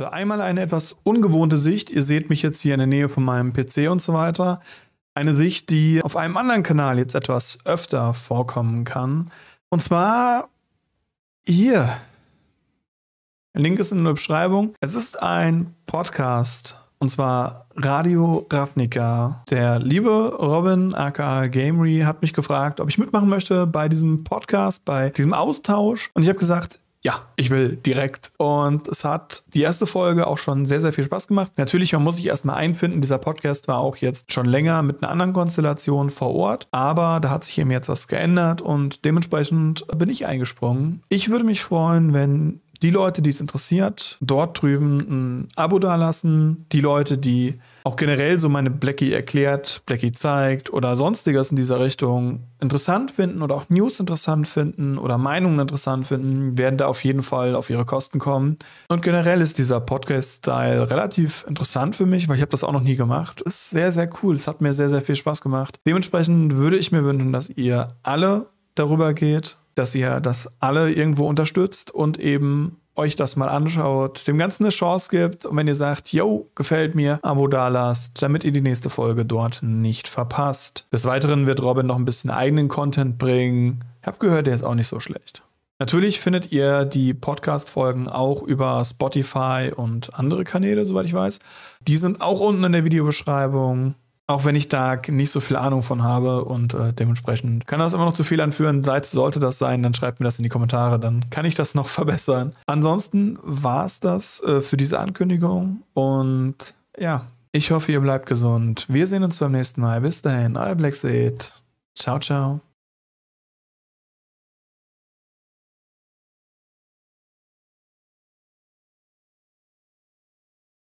heute einmal eine etwas ungewohnte Sicht. Ihr seht mich jetzt hier in der Nähe von meinem PC und so weiter. Eine Sicht, die auf einem anderen Kanal jetzt etwas öfter vorkommen kann. Und zwar hier. Der Link ist in der Beschreibung. Es ist ein Podcast und zwar Radio Ravnica. Der liebe Robin, aka Gamery, hat mich gefragt, ob ich mitmachen möchte bei diesem Podcast, bei diesem Austausch. Und ich habe gesagt, ja, ich will direkt. Und es hat die erste Folge auch schon sehr, sehr viel Spaß gemacht. Natürlich, man muss sich erstmal einfinden. Dieser Podcast war auch jetzt schon länger mit einer anderen Konstellation vor Ort. Aber da hat sich eben jetzt was geändert und dementsprechend bin ich eingesprungen. Ich würde mich freuen, wenn die Leute, die es interessiert, dort drüben ein Abo dalassen. Die Leute, die auch generell so meine Blackie erklärt, Blackie zeigt oder sonstiges in dieser Richtung interessant finden oder auch News interessant finden oder Meinungen interessant finden, werden da auf jeden Fall auf ihre Kosten kommen. Und generell ist dieser Podcast-Style relativ interessant für mich, weil ich habe das auch noch nie gemacht. Ist sehr, sehr cool. Es hat mir sehr, sehr viel Spaß gemacht. Dementsprechend würde ich mir wünschen, dass ihr alle darüber geht dass ihr das alle irgendwo unterstützt und eben euch das mal anschaut, dem Ganzen eine Chance gibt und wenn ihr sagt, yo, gefällt mir, Abo dalasst, damit ihr die nächste Folge dort nicht verpasst. Des Weiteren wird Robin noch ein bisschen eigenen Content bringen. Ich habe gehört, der ist auch nicht so schlecht. Natürlich findet ihr die Podcast-Folgen auch über Spotify und andere Kanäle, soweit ich weiß. Die sind auch unten in der Videobeschreibung. Auch wenn ich da nicht so viel Ahnung von habe und äh, dementsprechend kann das immer noch zu viel anführen. Seid, sollte das sein, dann schreibt mir das in die Kommentare, dann kann ich das noch verbessern. Ansonsten war es das äh, für diese Ankündigung und ja, ich hoffe, ihr bleibt gesund. Wir sehen uns beim nächsten Mal. Bis dahin, euer Black Seed. Ciao, ciao.